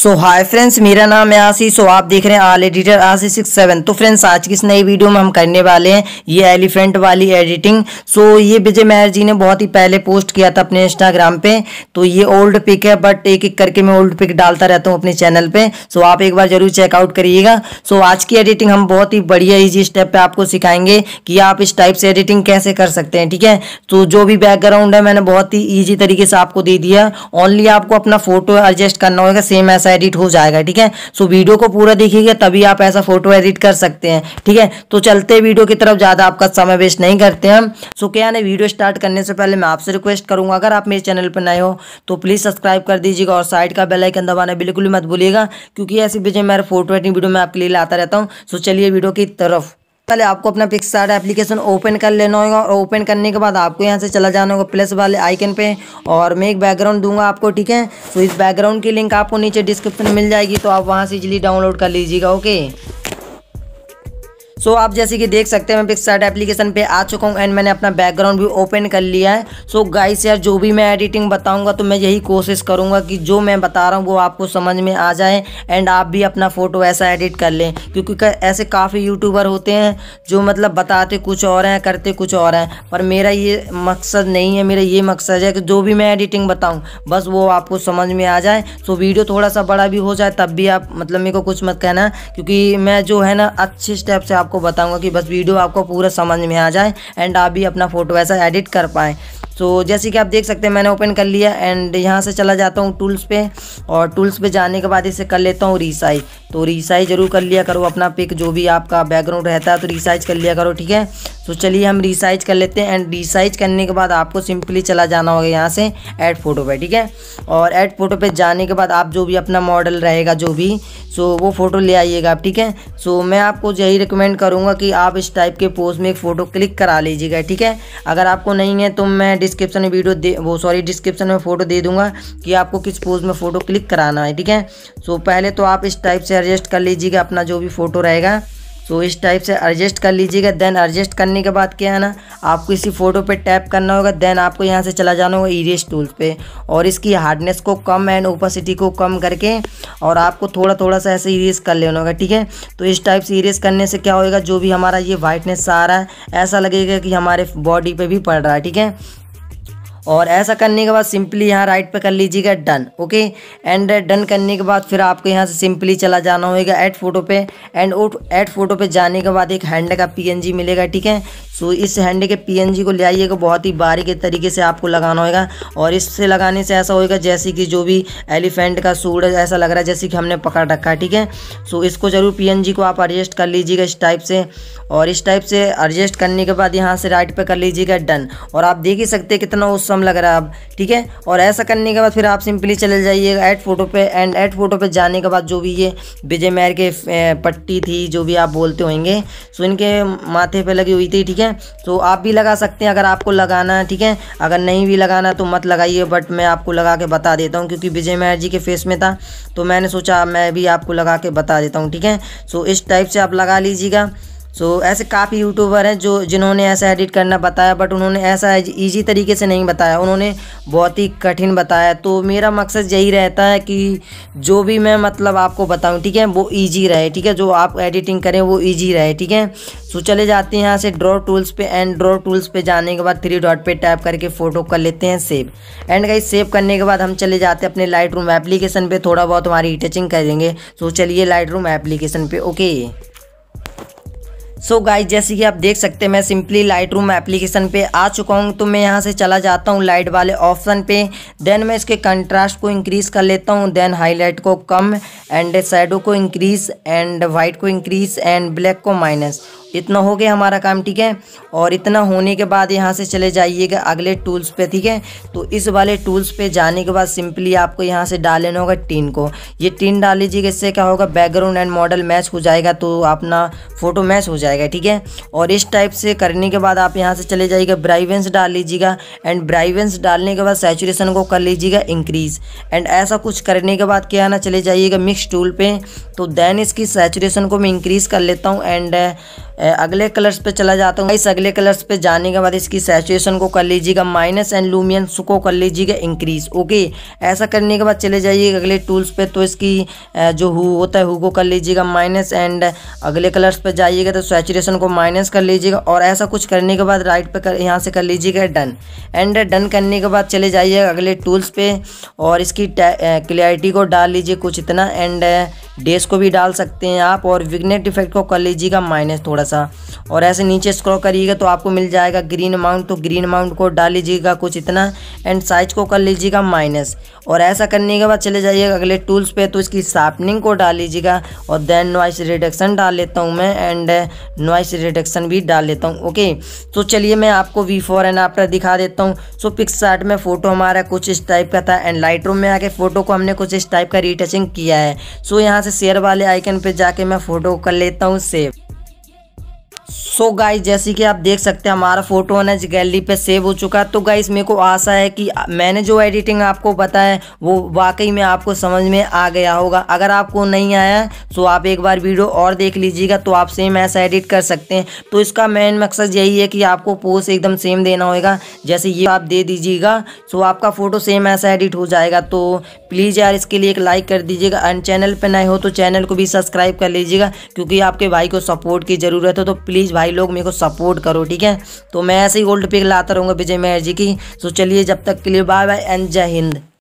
सो hi friends मेरा नाम है आशीष सो आप देख रहे हैं all editor Ashish six seven तो फ्रेंड्स आज की इस नई वीडियो में हम करने वाले हैं ये एलिफेंट वाली एडिटिंग सो so, ये विजय मेहर जी ने बहुत ही पहले पोस्ट किया था अपने इंस्टाग्राम पे तो ये ओल्ड पिक है बट एक एक करके मैं ओल्ड पिक डालता रहता हूँ अपने चैनल पर सो so, आप एक बार जरूर चेकआउट करिएगा सो so, आज की एडिटिंग हम बहुत ही बढ़िया इजी स्टेप पर आपको सिखाएंगे कि आप इस टाइप से एडिटिंग कैसे कर सकते हैं ठीक है तो जो भी बैकग्राउंड है मैंने बहुत ही ईजी तरीके से आपको दे दिया ओनली आपको अपना फोटो एडजस्ट करना होगा सेम ऐसा ऐसा एडिट हो जाएगा ठीक है सो वीडियो को पूरा देखिएगा तभी आप ऐसा फोटो एडिट कर सकते हैं ठीक है तो चलते वीडियो की तरफ ज़्यादा आपका समय वेस्ट नहीं करते हम सो क्या ना वीडियो स्टार्ट करने से पहले मैं आपसे रिक्वेस्ट करूंगा अगर आप मेरे चैनल पर नए हो तो प्लीज़ सब्सक्राइब कर दीजिएगा और साइड का बेलाइकन दबाना बिल्कुल भी मत भूलिएगा क्योंकि ऐसी मेरे फोटो एडिटिंग वीडियो मैं आपके लिए लाता रहता हूँ सो चलिए वीडियो की तरफ पहले आपको अपना पिक्सार्ट एप्लीकेशन ओपन कर लेना होगा और ओपन करने के बाद आपको यहाँ से चला जाना होगा प्लस वाले आइकन पे और मैं एक बैकग्राउंड दूंगा आपको ठीक है तो इस बैकग्राउंड की लिंक आपको नीचे डिस्क्रिप्शन मिल जाएगी तो आप वहाँ से इजिली डाउनलोड कर लीजिएगा ओके सो so, आप जैसे कि देख सकते हैं मैं पिक्सार्ट एप्लीकेशन पे आ चुका हूँ एंड मैंने अपना बैकग्राउंड भी ओपन कर लिया है सो so, गाइस यार जो भी मैं एडिटिंग बताऊँगा तो मैं यही कोशिश करूँगा कि जो मैं बता रहा हूँ वो आपको समझ में आ जाए एंड आप भी अपना फ़ोटो ऐसा एडिट कर लें क्योंकि ऐसे काफ़ी यूट्यूबर होते हैं जो मतलब बताते कुछ और हैं करते कुछ और हैं पर मेरा ये मकसद नहीं है मेरा ये मकसद है कि जो भी मैं एडिटिंग बताऊँ बस वो आपको समझ में आ जाए सो वीडियो थोड़ा सा बड़ा भी हो जाए तब भी आप मतलब मेरे को कुछ मत कहना क्योंकि मैं जो है ना अच्छे स्टेप से आप आपको बताऊँगा कि बस वीडियो आपको पूरा समझ में आ जाए एंड आप भी अपना फ़ोटो ऐसा एडिट कर पाएँ तो जैसे कि आप देख सकते हैं मैंने ओपन कर लिया एंड यहाँ से चला जाता हूँ टूल्स पे और टूल्स पे जाने के बाद इसे कर लेता हूँ रिसाइज तो रिसाइज ज़रूर कर लिया करो अपना पिक जो भी आपका बैकग्राउंड रहता है तो रिसाइज कर लिया करो ठीक है तो चलिए हम रिसाइज कर लेते हैं एंड रिसाइज करने के बाद आपको सिंपली चला जाना होगा यहाँ से ऐड फोटो पे ठीक है और ऐड फोटो पे जाने के बाद आप जो भी अपना मॉडल रहेगा जो भी सो वो फ़ोटो ले आइएगा आप ठीक है सो मैं आपको यही रिकमेंड करूँगा कि आप इस टाइप के पोस्ट में एक फ़ोटो क्लिक करा लीजिएगा ठीक है अगर आपको नहीं है तो मैं डिस्क्रिप्शन में वीडियो दे वो सॉरी डिस्क्रिप्शन में फ़ोटो दे दूँगा कि आपको किस पोज में फ़ोटो क्लिक कराना है ठीक है सो पहले तो आप इस टाइप से एडजस्ट कर लीजिएगा अपना जो भी फ़ोटो रहेगा तो इस टाइप से एडजस्ट कर लीजिएगा देन एडजस्ट करने के बाद क्या है ना आपको इसी फ़ोटो पे टैप करना होगा देन आपको यहाँ से चला जाना होगा इरेज टूल पे और इसकी हार्डनेस को कम एंड ओपासिटी को कम करके और आपको थोड़ा थोड़ा सा ऐसे इरेज कर लेना होगा ठीक है तो इस टाइप से इरेज करने से क्या होगा जो भी हमारा ये वाइटनेस आ रहा है ऐसा लगेगा कि हमारे बॉडी पर भी पड़ रहा है ठीक है और ऐसा करने के बाद सिंपली यहाँ राइट पे कर लीजिएगा डन ओके एंड डन करने के बाद फिर आपको यहाँ से सिंपली चला जाना होगा ऐड फोटो पे एंड ऐड फोटो पे जाने के बाद एक हैंड का पीएनजी मिलेगा ठीक है सो इस हैंड के पीएनजी को ले आइएगा बहुत ही बारीक तरीके से आपको लगाना होगा और इससे लगाने से ऐसा होगा जैसे कि जो भी एलिफेंट का सूड ऐसा लग रहा है जैसे कि हमने पकड़ रखा है ठीक है सो इसको ज़रूर पी को आप एडजस्ट कर लीजिएगा इस टाइप से और इस टाइप से एडजस्ट करने के बाद यहाँ से राइट पर कर लीजिएगा डन और आप देख ही सकते कितना उस ऑसम लग रहा है अब ठीक है और ऐसा करने के बाद फिर आप सिंपली चले जाइएगा ऐड फोटो पे एंड ऐड फोटो पे जाने के बाद जो भी ये विजय मैर के पट्टी थी जो भी आप बोलते होंगे सो इनके माथे पे लगी हुई थी ठीक है तो आप भी लगा सकते हैं अगर आपको लगाना है ठीक है अगर नहीं भी लगाना तो मत लगाइए बट मैं आपको लगा के बता देता हूँ क्योंकि विजय मैर जी के फेस में था तो मैंने सोचा मैं भी आपको लगा के बता देता हूँ ठीक है सो इस टाइप से आप लगा लीजिएगा सो so, ऐसे काफ़ी यूट्यूबर हैं जो जिन्होंने ऐसा एडिट करना बताया बट उन्होंने ऐसा इजी तरीके से नहीं बताया उन्होंने बहुत ही कठिन बताया तो मेरा मकसद यही रहता है कि जो भी मैं मतलब आपको बताऊं ठीक है वो इजी रहे ठीक है जो आप एडिटिंग करें वो इजी रहे ठीक है सो so, चले जाते हैं यहाँ से ड्रॉ टूल्स पर एंड ड्रॉ टूल्स पर जाने के बाद थ्री डॉट पर टाइप करके फ़ोटो कर लेते हैं सेव एंड कहीं सेव करने के बाद हम चले जाते हैं अपने लाइट रूम एप्लीकेशन थोड़ा बहुत हमारी टचिंग करेंगे सो चलिए लाइट रूम एप्लीकेशन पे ओके सो so जैसे कि आप देख सकते हैं मैं सिंपली लाइट रूम एप्लीकेशन पे आ चुका हूँ तो मैं यहाँ से चला जाता हूँ लाइट वाले ऑप्शन पे देन मैं इसके कंट्रास्ट को इंक्रीज़ कर लेता हूँ देन हाईलाइट को कम एंड शेडो को इंक्रीज़ एंड वाइट को इंक्रीज़ एंड ब्लैक को माइनस इतना हो गया हमारा काम ठीक है और इतना होने के बाद यहाँ से चले जाइएगा अगले टूल्स पे ठीक है तो इस वाले टूल्स पे जाने के बाद सिंपली आपको यहाँ से डाल लेना होगा टीन को ये टीन डाल लीजिएगा इससे क्या होगा बैकग्राउंड एंड मॉडल मैच हो जाएगा तो अपना फ़ोटो मैच हो जाएगा ठीक है और इस टाइप से करने के बाद आप यहाँ से चले जाइएगा ब्राइवेंस डाल लीजिएगा एंड ब्राइवेंस डालने के बाद सेचुरेशन को कर लीजिएगा इंक्रीज़ एंड ऐसा कुछ करने के बाद क्या ना चले जाइएगा मिक्स टूल पर तो देन इसकी सेचुरेशन को मैं इंक्रीज़ कर लेता हूँ एंड अगले कलर्स पे चला जाता हूँ इस अगले कलर्स पे जाने के बाद इसकी सेचुएशन को कर लीजिएगा माइनस एंड लूमियंस को कर लीजिएगा इंक्रीज ओके ऐसा करने के बाद चले जाइएगा अगले टूल्स पे तो इसकी जो हु होता है हु को कर लीजिएगा माइनस एंड अगले कलर्स पे जाइएगा तो सेचुरेशन को माइनस कर लीजिएगा और ऐसा कुछ करने के बाद राइट पे कर यहाँ से कर लीजिएगा डन एंड डन करने के बाद चले जाइएगा अगले टूल्स पे और इसकी क्लियरिटी को डाल लीजिए कुछ इतना एंड डेस को भी डाल सकते हैं आप और विग्नेट इफेक्ट को कर लीजिएगा माइनस थोड़ा सा और ऐसे नीचे स्क्रॉल करिएगा तो आपको मिल जाएगा ग्रीन अमाउंट तो ग्रीन अमाउंट को डाल लीजिएगा कुछ इतना एंड साइज को कर लीजिएगा माइनस और ऐसा करने के बाद चले जाइएगा अगले टूल्स पे तो इसकी शार्पनिंग को डाल लीजिएगा और देन नॉइस रिडक्शन डाल लेता हूँ मैं एंड नॉइस रिडक्शन भी डाल लेता हूँ ओके तो चलिए मैं आपको वी फोर एंड आफ्टर दिखा देता हूँ सो पिक्स में फ़ोटो हमारा कुछ इस टाइप का था एंड लाइट में आके फ़ोटो को हमने कुछ इस टाइप का रिटचिंग किया है सो यहाँ से शेयर वाले आइकन पे जाके मैं फोटो कर लेता हूँ सेव सो so गाइस जैसे कि आप देख सकते हैं हमारा फोटो है अनज गैलरी पे सेव हो चुका है तो गाइस मेरे को आशा है कि मैंने जो एडिटिंग आपको बताया वो वाकई में आपको समझ में आ गया होगा अगर आपको नहीं आया तो आप एक बार वीडियो और देख लीजिएगा तो आप सेम ऐसा एडिट कर सकते हैं तो इसका मेन मकसद यही है कि आपको पोस्ट एकदम सेम देना होगा जैसे ये आप दे दीजिएगा तो आपका फ़ोटो सेम ऐसा एडिट हो जाएगा तो प्लीज़ यार इसके लिए एक लाइक कर दीजिएगा एंड चैनल पर नए हो तो चैनल को भी सब्सक्राइब कर लीजिएगा क्योंकि आपके भाई को सपोर्ट की ज़रूरत हो तो प्लीज़ प्लीज़ भाई लोग मेरे को सपोर्ट करो ठीक है तो मैं ऐसे ही गोल्ड पिक लाता रहूँगा विजय मेहर जी की तो चलिए जब तक के लिए बाय बाय एंड जय हिंद